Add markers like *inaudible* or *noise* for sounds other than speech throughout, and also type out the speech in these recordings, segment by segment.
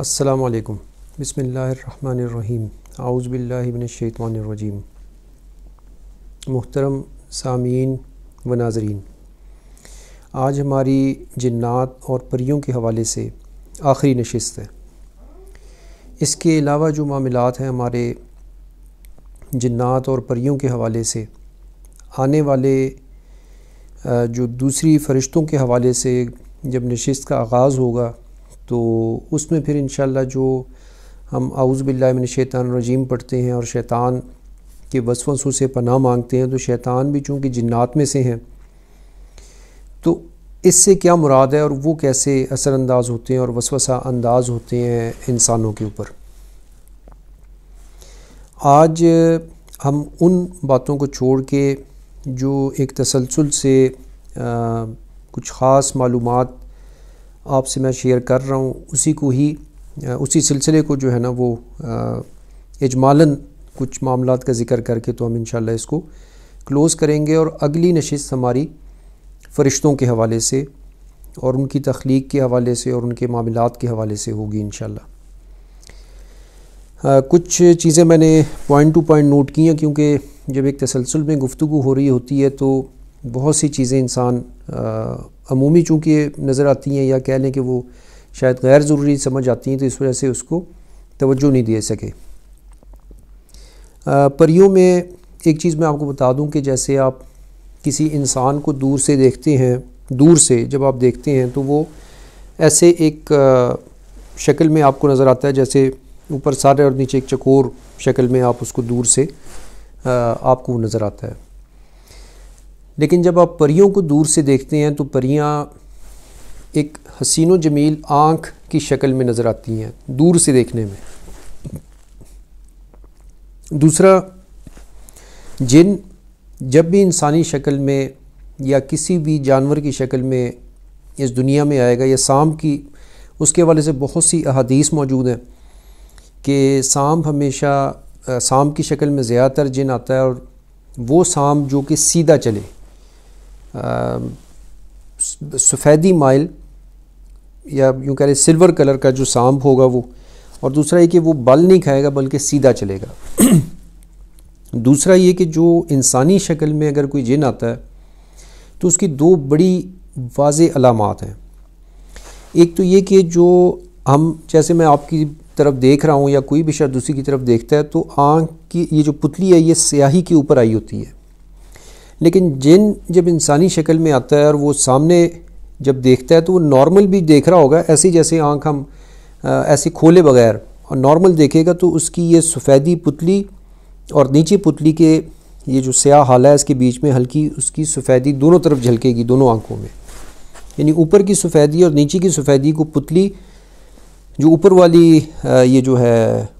अस्सलाम वालेकुम बसमीम आउज़बिल्लिमिनशैतवानरजीम मोहतरम सामीन व नाजरीन आज हमारी जन्ात और परियों के हवाले से आखिरी नशस्त है इसके अलावा जो मामलात हैं हमारे जन्ात और परियों के हवाले से आने वाले जो दूसरी फ़रिश्तों के हवाले से जब नशस्त का आगाज़ होगा तो उसमें फिर इन जो हम आउज़बिल्लिन शैतान रजीम पढ़ते हैं और शैतान के वसवसों से पनाह मांगते हैं तो शैतान भी चूँकि जन्ात में से हैं तो इससे क्या मुराद है और वो कैसे असरानंदाज होते हैं और वसवसा अंदाज होते हैं इंसानों के ऊपर आज हम उन बातों को छोड़ के जो एक तसलसल से आ, कुछ ख़ास मालूम आपसे मैं शेयर कर रहा हूँ उसी को ही उसी सिलसिले को जो है ना वो इजमालन कुछ मामला का जिक्र करके तो हम इन इसको क्लोज़ करेंगे और अगली नशस्त हमारी फ़रिश्तों के हवाले से और उनकी तख्लीक के हवाले से और उनके मामला के हवाले से होगी इन कुछ चीज़ें मैंने पॉइंट टू पॉइंट नोट की हैं क्योंकि जब एक तसलसल में गुफ्तु हो रही होती है तो बहुत सी चीज़ें इंसान अमूमी चूँकि नज़र आती हैं या कह लें कि वो शायद गैर ज़रूरी समझ आती हैं तो इस वजह से उसको तोज्जो नहीं दे सके परियों में एक चीज़ मैं आपको बता दूँ कि जैसे आप किसी इंसान को दूर से देखते हैं दूर से जब आप देखते हैं तो वो ऐसे एक शक्ल में आपको नज़र आता है जैसे ऊपर सारे और नीचे एक चकोर शक्ल में आप उसको दूर से आपको नज़र आता है लेकिन जब आप परियों को दूर से देखते हैं तो परियाँ एक हसीनो जमील आँख की शक्ल में नज़र आती हैं दूर से देखने में दूसरा जिन जब भी इंसानी शक्ल में या किसी भी जानवर की शक्ल में इस दुनिया में आएगा या सांप की उसके हवाले से बहुत सी अहादीस मौजूद हैं कि सांप हमेशा सांप की शक्ल में ज़्यादातर जिन आता है और वो सांप जो कि सीधा चले सफ़ेदी माइल या यूँ कह रहे सिल्वर कलर का जो सांप होगा वो और दूसरा ये कि वो बल नहीं खाएगा बल्कि सीधा चलेगा *clears throat* दूसरा ये कि जो इंसानी शक्ल में अगर कोई जिन आता है तो उसकी दो बड़ी वाज अलामत हैं एक तो ये कि जो हम जैसे मैं आपकी तरफ देख रहा हूँ या कोई भी शायद दूसरी की तरफ देखता है तो आँख की ये जो पुतली है ये स्याही के ऊपर आई होती है लेकिन जिन जब इंसानी शक्ल में आता है और वो सामने जब देखता है तो वो नॉर्मल भी देख रहा होगा ऐसी जैसे आँख हम ऐसे खोले बगैर और नॉर्मल देखेगा तो उसकी ये सफ़ेदी पुतली और नीचे पुतली के ये जो स्याह हाल है इसके बीच में हल्की उसकी सफ़ेदी दोनों तरफ झलकेगी दोनों आँखों में यानी ऊपर की सफ़ेदी और नीचे की सफ़ेदी को पुतली जो ऊपर वाली ये जो है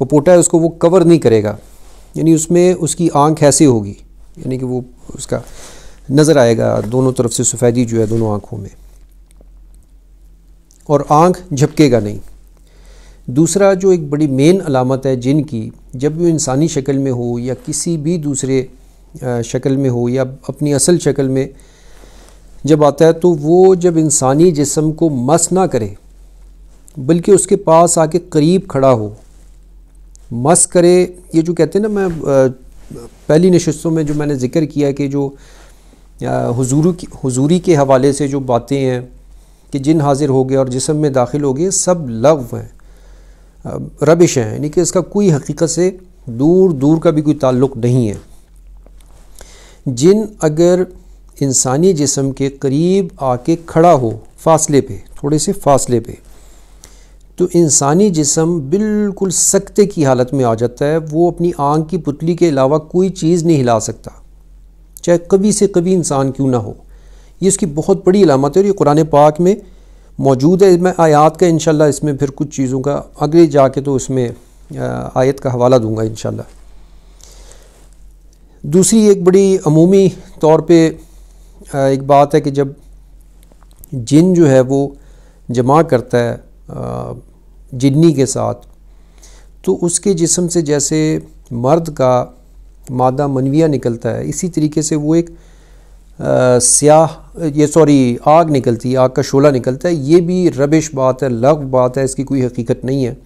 पपोटा है उसको वो कवर नहीं करेगा यानी उसमें उसकी आँख ऐसी होगी यानी कि वो उसका नज़र आएगा दोनों तरफ से सफ़ेदी जो है दोनों आँखों में और आँख झपकेगा नहीं दूसरा जो एक बड़ी मेन अलामत है जिनकी जब वो इंसानी शक्ल में हो या किसी भी दूसरे शक्ल में हो या अपनी असल शक्ल में जब आता है तो वो जब इंसानी जिसम को मस ना करे बल्कि उसके पास आके करीब खड़ा हो मस करे ये जो कहते हैं ना मैं पहली नशस्तों में जो मैंने ज़िक्र किया कि जो हजूर की हजूरी के हवाले से जो बातें हैं कि जिन हाजिर हो गए और जिसम में दाखिल हो गए सब लव हैं रबिश हैं यानी कि इसका कोई हकीकत से दूर दूर का भी कोई ताल्लुक नहीं है जिन अगर इंसानी जिसम के करीब आके खड़ा हो फासले पे थोड़े से फासले पे तो इंसानी जिसम बिल्कुल सख्ते की हालत में आ जाता है वो अपनी आँख की पुतली के अलावा कोई चीज़ नहीं हिला सकता चाहे कभी से कभी इंसान क्यों ना हो ये इसकी बहुत बड़ी अलामत है और ये कुरान पाक में मौजूद है मैं आयात का इनशाला इसमें फिर कुछ चीज़ों का जा जाके तो इसमें आयत का हवाला दूँगा इन दूसरी एक बड़ी अमूमी तौर पे एक बात है कि जब जिन जो है वो जमा करता है जिन्नी के साथ तो उसके जिसम से जैसे मर्द का मादा मनविया निकलता है इसी तरीके से वो एक आ, स्याह ये सॉरी आग निकलती है आग का शोला निकलता है ये भी रबिश बात है लग बात है इसकी कोई हकीकत नहीं है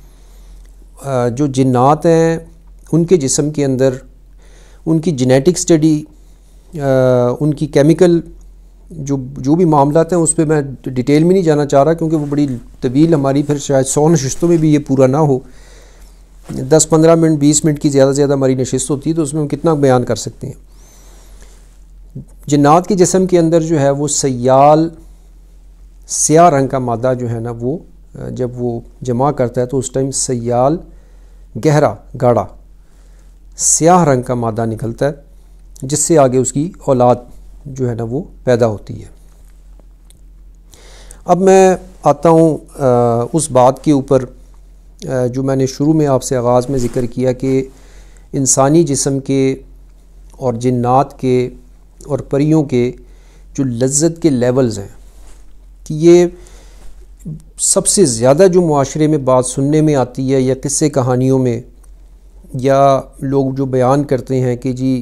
आ, जो जिन्नात हैं उनके जिसम के अंदर उनकी जेनेटिक स्टडी उनकी केमिकल जो जो भी मामला हैं उस पर मैं डिटेल में नहीं जाना चाह रहा क्योंकि वो बड़ी तवील हमारी फिर शायद सौ नशस्तों में भी ये पूरा ना हो दस पंद्रह मिनट बीस मिनट की ज़्यादा से ज़्यादा हमारी नशस्त होती है तो उसमें हम कितना बयान कर सकते हैं जन्ात के जिसम के अंदर जो है वो सयाल स्याह रंग का मादा जो है ना वो जब वो जमा करता है तो उस टाइम सयाल गहरा गाढ़ा स्याह रंग का मादा निकलता है जिससे आगे उसकी औलाद जो है ना वो पैदा होती है अब मैं आता हूँ उस बात के ऊपर जो मैंने शुरू में आपसे आगाज़ में ज़िक्र किया कि इंसानी जिसम के और जन्ात के और परियों के जो लज्जत के लेवल्स हैं कि ये सबसे ज़्यादा जो माशरे में बात सुनने में आती है या किस्से कहानियों में या लोग जो बयान करते हैं कि जी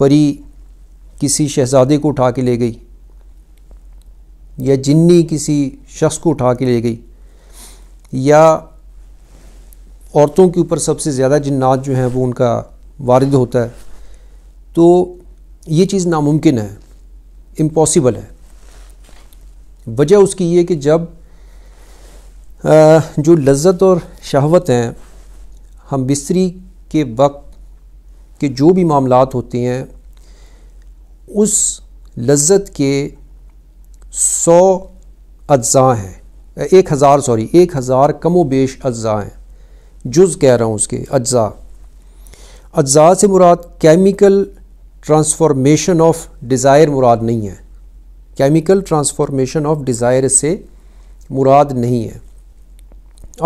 परी किसी शहजादे को उठा के ले गई या जिन्नी किसी शख्स को उठा के ले गई या औरतों के ऊपर सबसे ज़्यादा जिन्नात जो हैं वो उनका वारद होता है तो ये चीज़ नामुमकिन है इम्पॉसिबल है वजह उसकी ये कि जब जो लज्जत और शहवत हैं हम बिस्तरी के वक्त के जो भी मामला होते हैं उस लज्जत के सौ अज्जा हैं एक हज़ार सॉरी एक हज़ार कमो बेश अज्जा हैं जुज़ कह रहा हूँ उसके अज्जा अज्जा से मुराद केमिकल ट्रांसफॉर्मेशन ऑफ डिज़ायर मुराद नहीं है केमिकल ट्रांसफॉर्मेशन ऑफ डिज़ायर से मुराद नहीं है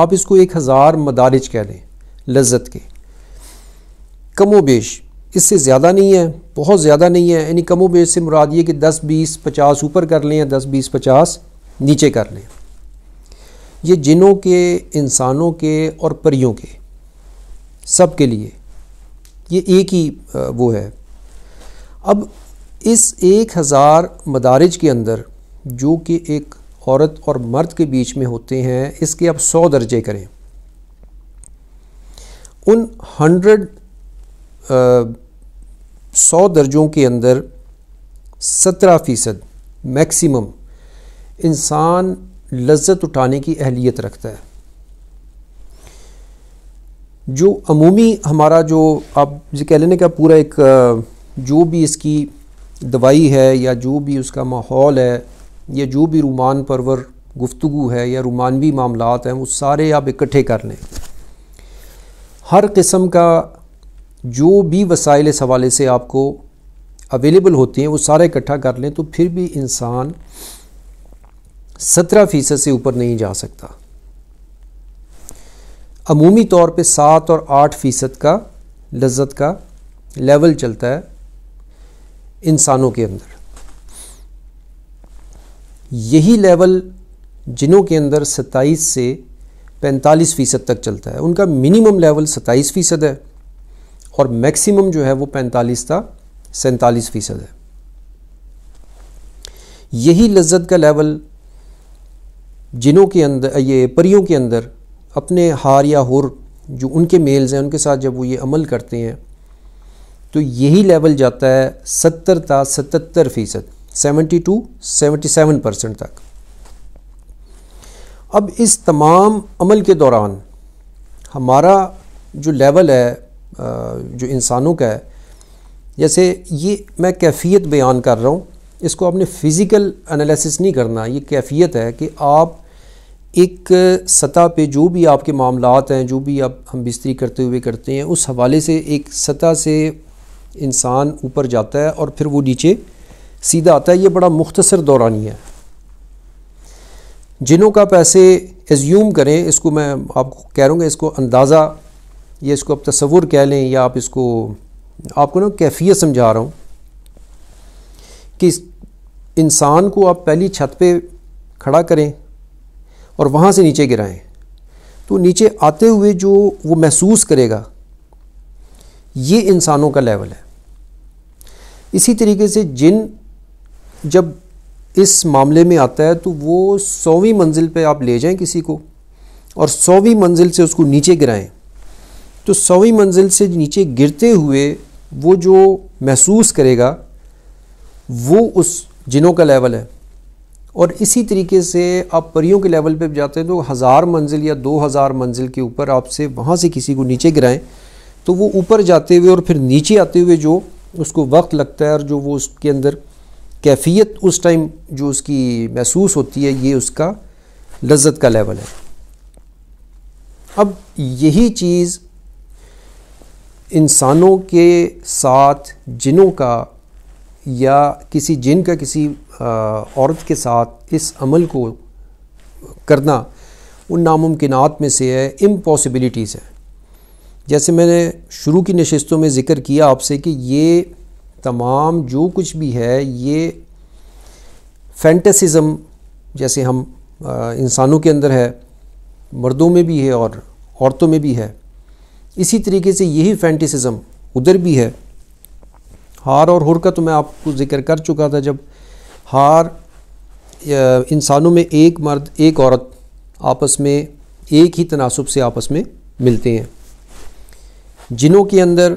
आप इसको एक हज़ार मदारज कह लें लज्जत के कमो बेश इससे ज़्यादा नहीं है बहुत ज़्यादा नहीं है यानी कमो बेस से मुराद ये कि दस बीस पचास ऊपर कर लें या दस बीस पचास नीचे कर लें ये जिनों के इंसानों के और परियों के सब के लिए ये एक ही वो है अब इस एक हज़ार मदारज के अंदर जो कि एक औरत और मर्द के बीच में होते हैं इसके अब सौ दर्जे करें उन हंड्रेड सौ दर्जों के अंदर सत्रह फ़ीसद मैक्सिमम इंसान लज्जत उठाने की अहलियत रखता है जो अमूमी हमारा जो आप कह लेने का पूरा एक जो भी इसकी दवाई है या जो भी उसका माहौल है या जो भी रुमान परवर गुफ्तु है या रुमानवी मामलात हैं वो सारे आप इकट्ठे कर लें हर किस्म का जो भी वसाइल इस हवाले से आपको अवेलेबल होते हैं वो सारा इकट्ठा कर लें तो फिर भी इंसान सत्रह फ़ीसद से ऊपर नहीं जा सकता अमूमी तौर पे सात और आठ फ़ीसद का लज्जत का लेवल चलता है इंसानों के अंदर यही लेवल जिनों के अंदर सत्ताईस से पैंतालीस फ़ीसद तक चलता है उनका मिनिमम लेवल सत्ताईस फ़ीसद है और मैक्सिमम जो है वो पैंतालीस था सैंतालीस फ़ीसद है यही लज्जत का लेवल जिनों के अंदर ये परियों के अंदर अपने हार या हुर जो उनके मेल्स हैं उनके साथ जब वो ये अमल करते हैं तो यही लेवल जाता है सत्तर था सतर फ़ीसद seventy two seventy seven percent तक अब इस तमाम अमल के दौरान हमारा जो लेवल है जो इंसानों का है जैसे ये मैं कैफियत बयान कर रहा हूँ इसको आपने फ़िज़िकल एनालिसिस नहीं करना ये कैफियत है कि आप एक सतह पे जो भी आपके मामला हैं जो भी आप हम बिस्तरी करते हुए करते हैं उस हवाले से एक सतह से इंसान ऊपर जाता है और फिर वो नीचे सीधा आता है ये बड़ा मुख्तसर दौरानी है जिनों का पैसे एज्यूम करें इसको मैं आपको कह रहा हूँ इसको अंदाज़ा ये इसको आप तस्वुर कह लें या आप इसको आपको ना कैफियत समझा रहा हूँ कि इंसान को आप पहली छत पे खड़ा करें और वहाँ से नीचे गिराएं तो नीचे आते हुए जो वो महसूस करेगा ये इंसानों का लेवल है इसी तरीके से जिन जब इस मामले में आता है तो वो सौवीं मंजिल पे आप ले जाएं किसी को और सौवीं मंजिल से उसको नीचे गिराएं तो सौवीं मंजिल से नीचे गिरते हुए वो जो महसूस करेगा वो उस जिनों का लेवल है और इसी तरीके से आप परियों के लेवल पे जाते हैं तो हज़ार मंजिल या दो हज़ार मंजिल के ऊपर आपसे वहाँ से किसी को नीचे गिराएं तो वो ऊपर जाते हुए और फिर नीचे आते हुए जो उसको वक्त लगता है और जो वो उसके अंदर कैफियत उस टाइम जो उसकी महसूस होती है ये उसका लज्जत का लेवल है अब यही चीज़ इंसानों के साथ जिनों का या किसी जिन का किसी औरत के साथ इस अमल को करना उन नामुमकिनात में से है इम्पॉसिबिलिटीज़ है जैसे मैंने शुरू की नशस्तों में ज़िक्र किया आपसे कि ये तमाम जो कुछ भी है ये फैंटसिज़म जैसे हम इंसानों के अंदर है मर्दों में भी है और औरतों में भी है इसी तरीके से यही फैंटिसिज्म उधर भी है हार और हुर का तो मैं आपको जिक्र कर चुका था जब हार इंसानों में एक मर्द एक औरत आपस में एक ही तनासब से आपस में मिलते हैं जिनों के अंदर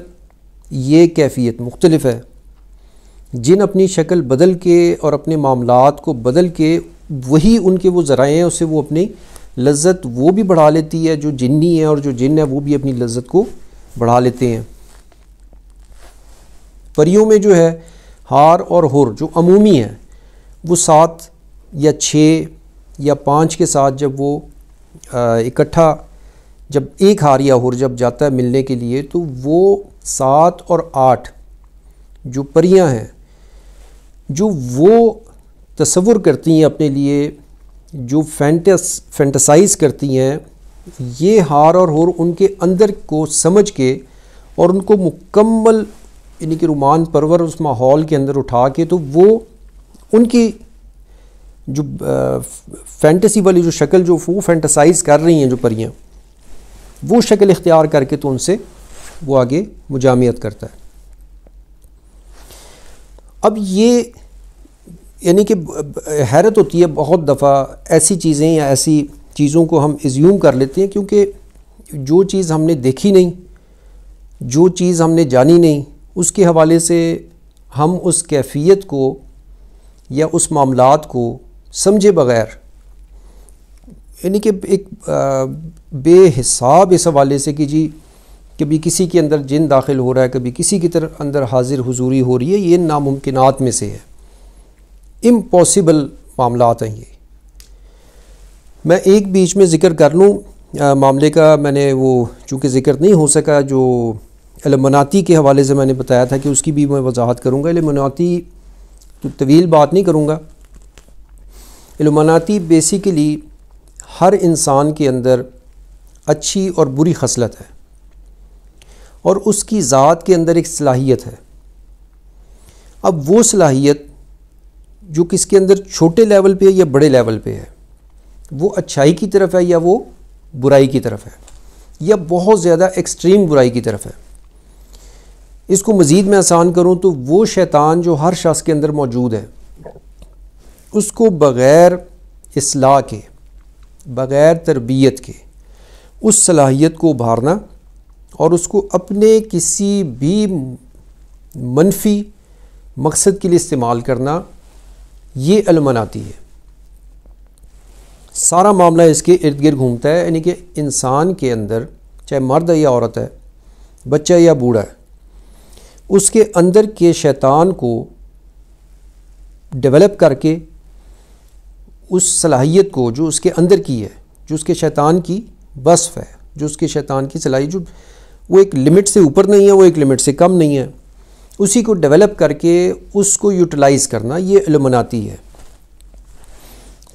ये कैफियत मुख्तलफ है जिन अपनी शक्ल बदल के और अपने मामलात को बदल के वही उनके वो ज़राए हैं उससे वो अपनी लज्जत वो भी बढ़ा लेती है जो जिन्नी है और जो जिन है वो भी अपनी लज्जत को बढ़ा लेते हैं परियों में जो है हार और हुर जो अमूमी है वो सात या छः या पाँच के साथ जब वो इकट्ठा जब एक हार या हुर जब जाता है मिलने के लिए तो वो सात और आठ जो परियां हैं जो वो तस्वुर करती हैं अपने लिए जो फैंटस फैंटसाइज करती हैं ये हार और होर उनके अंदर को समझ के और उनको मुकम्मल यानी कि रुमान परवर उस माहौल के अंदर उठा के तो वो उनकी जो फैंटेसी वाली जो शक्ल जो वो फैंटसाइज कर रही हैं जो परियाँ वो शक्ल इख्तियार करके तो उनसे वो आगे मुजामियत करता है अब ये यानी कि हैरत होती है बहुत दफ़ा ऐसी चीज़ें या ऐसी चीज़ों को हम इज्यूम कर लेते हैं क्योंकि जो चीज़ हमने देखी नहीं जो चीज़ हमने जानी नहीं उसके हवाले से हम उस कैफियत को या उस मामलात को समझे बगैर यानी कि एक बेहिसाब इस हवाले से कि जी कभी किसी के अंदर जिन दाखिल हो रहा है कभी किसी की तरफ अंदर हाजिर हुजूरी हो रही है ये नामुमकिनात में से है इम्पॉसिबल मामला हैं ये मैं एक बीच में ज़िक्र कर लूँ मामले का मैंने वो चूँकि ज़िक्र नहीं हो सका जो एलमनाती के हवाले से मैंने बताया था कि उसकी भी मैं वजाहत करूँगा एलमनाती तो तवील बात नहीं करूँगा एलमनाती बेसिकली हर इंसान के अंदर अच्छी और बुरी खसलत है और उसकी ज़ात के अंदर एक सलाहियत है अब वो सलाहियत जो किसके अंदर छोटे लेवल पे है या बड़े लेवल पे है वो अच्छाई की तरफ है या वो बुराई की तरफ है या बहुत ज़्यादा एक्सट्रीम बुराई की तरफ है इसको मज़ीद मैं आसान करूँ तो वो शैतान जो हर शख्स के अंदर मौजूद है उसको बग़ैर असलाह के बग़ैर तरबियत के उस सलाहियत को उभारना और उसको अपने किसी भी मनफी मकसद के लिए इस्तेमाल करना ये अलमन आती है सारा मामला इसके इर्द गिर्द घूमता है यानी कि इंसान के अंदर चाहे मर्द है या औरत है बच्चा या बूढ़ा है उसके अंदर के शैतान को डेवलप करके उस सलाहियत को जो उसके अंदर की है जो उसके शैतान की बसफ है जो उसके शैतान की सलाहियत जो वो एक लिमिट से ऊपर नहीं है वो एक लिमिट से कम नहीं है उसी को डेवलप करके उसको यूटिलाइज़ करना ये अलमनाती है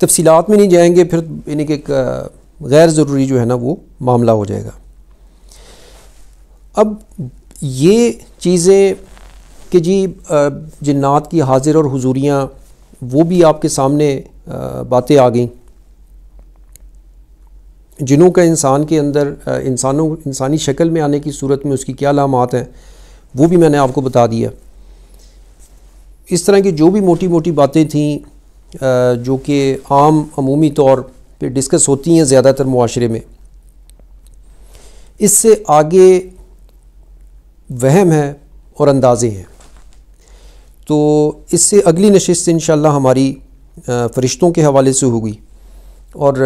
तफसीलात में नहीं जाएंगे फिर यानी कि गैर ज़रूरी जो है ना वो मामला हो जाएगा अब ये चीज़ें कि जी जन्ात की हाजिर और हजूरियाँ वो भी आपके सामने बातें आ गई जिनों का इंसान के अंदर इंसानों इंसानी शक्ल में आने की सूरत में उसकी क्या लामात हैं वो भी मैंने आपको बता दिया इस तरह की जो भी मोटी मोटी बातें थी जो कि आम अमूमी तौर पे डिस्कस होती हैं ज़्यादातर माशरे में इससे आगे वहम है और अंदाज़े हैं तो इससे अगली नशस्त इन हमारी फ़रिश्तों के हवाले से होगी और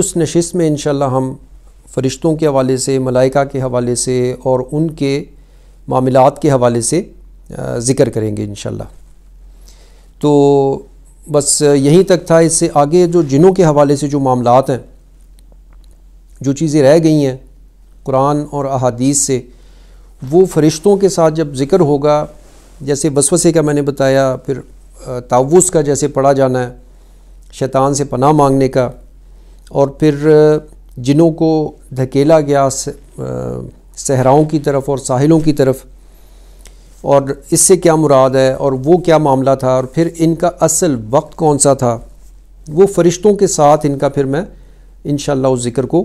उस नशस्त में इन हम फ़रिश्तों के हवाले से मलाइका के हवाले से और उनके मामला के हवाले से ज़िक्र करेंगे इन तो बस यहीं तक था इससे आगे जो जिनों के हवाले से जो मामलात हैं जो चीज़ें रह गई हैं कुरान और अहादीस से वो फ़रिश्तों के साथ जब ज़िक्र होगा जैसे बसवसे का मैंने बताया फिर तावुस का जैसे पढ़ा जाना है शैतान से पनाह मांगने का और फिर जिनों को धकेला गया सहराओं की तरफ और साहिलों की तरफ और इससे क्या मुराद है और वो क्या मामला था और फिर इनका असल वक्त कौन सा था वो फरिश्तों के साथ इनका फिर मैं इन उस ज़िक्र को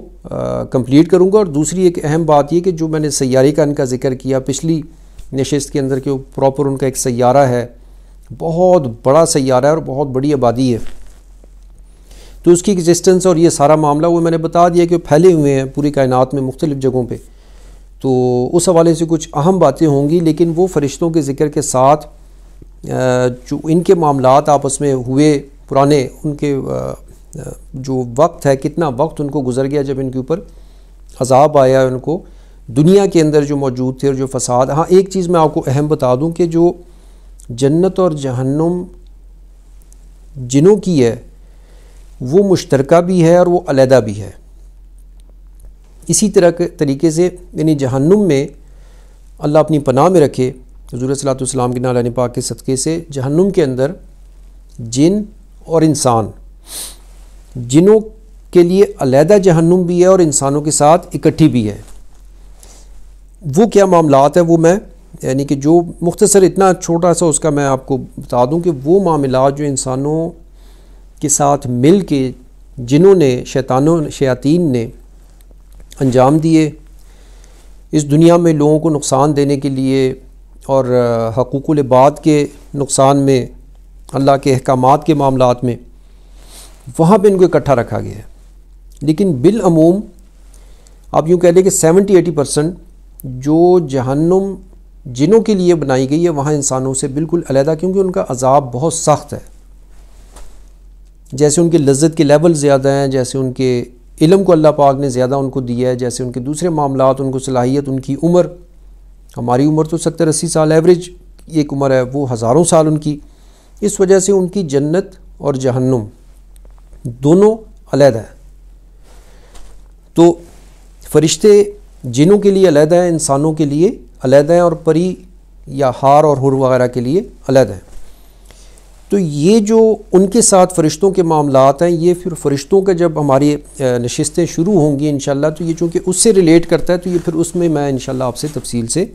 कंप्लीट करूँगा और दूसरी एक अहम बात यह कि जो मैंने सैारे का इनका ज़िक्र किया पिछली नशस्त के अंदर के प्रॉपर उनका एक सैारा है बहुत बड़ा सैारा है और बहुत बड़ी आबादी है तो उसकी एग्जिस्टेंस और ये सारा मामला वो मैंने बता दिया कि फैले हुए हैं पूरी कायनात में मुख्तलिफ़ जगहों पर तो उस हवाले से कुछ अहम बातें होंगी लेकिन वो फ़रिश्तों के ज़िक्र के साथ जो इनके मामला आपस में हुए पुराने उनके जो वक्त है कितना वक्त उनको गुजर गया जब इनके ऊपर अजाब आया उनको दुनिया के अंदर जो मौजूद थे और जो फसाद हाँ एक चीज़ मैं आपको अहम बता दूँ कि जो जन्नत और जहन्नुम जिनों की है वो मुश्तरका भी है और वो अलहदा भी है इसी तरह के तरीके से यानी जहन्नुम में अल्लाह अपनी पनाह में रखे हजूर सलाम के नारायण पाक के सदक़े से जहन्नुम के अंदर जिन और इंसान जिनों के लिए अलीहदा जहन्नुम भी है और इंसानों के साथ इकट्ठी भी है वो क्या मामलात हैं वो मैं यानी कि जो मुख्तसर इतना छोटा सा उसका मैं आपको बता दूं कि वो मामला जो इंसानों के साथ मिल के जिन्होंने शैतानों शयातीन ने अंजाम दिए इस दुनिया में लोगों को नुकसान देने के लिए और बाद के नुकसान में अल्लाह के अहकाम के मामला में वहाँ पर इनको इकट्ठा रखा गया है लेकिन बिलूम आप यूँ कह लें कि सेवेंटी एटी परसेंट जो जहनुम जिनों के लिए बनाई गई है वहाँ इंसानों से बिल्कुल अलहदा क्योंकि उनका अजाब बहुत सख्त है जैसे उनके लज्जत के लेवल ज़्यादा हैं जैसे उनके इलम को अल्लाह पाक ने ज़्यादा उनको दिया है जैसे उनके दूसरे मामला उनको सलाहियत उनकी उम्र हमारी उम्र तो सत्तर अस्सी साल एवरेज एक उम्र है वो हज़ारों साल उनकी इस वजह से उनकी जन्नत और जहन्नुम दोनों अलहदा है तो फरिश्ते जिनों के लिए अलहदा हैं इंसानों के लिए अलहदा हैं और परी या हार और हुर वगैरह के लिए अलहदा हैं तो ये जो उनके साथ फ़रिश्तों के मामला हैं ये फिर फ़रिश्तों का जब हमारी नशस्तें शुरू होंगी इन तो ये चूँकि उससे रिलेट करता है तो ये फिर उसमें मैं इन आपसे तफसील से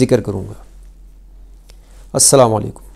ज़िक्र करूँगा असलकम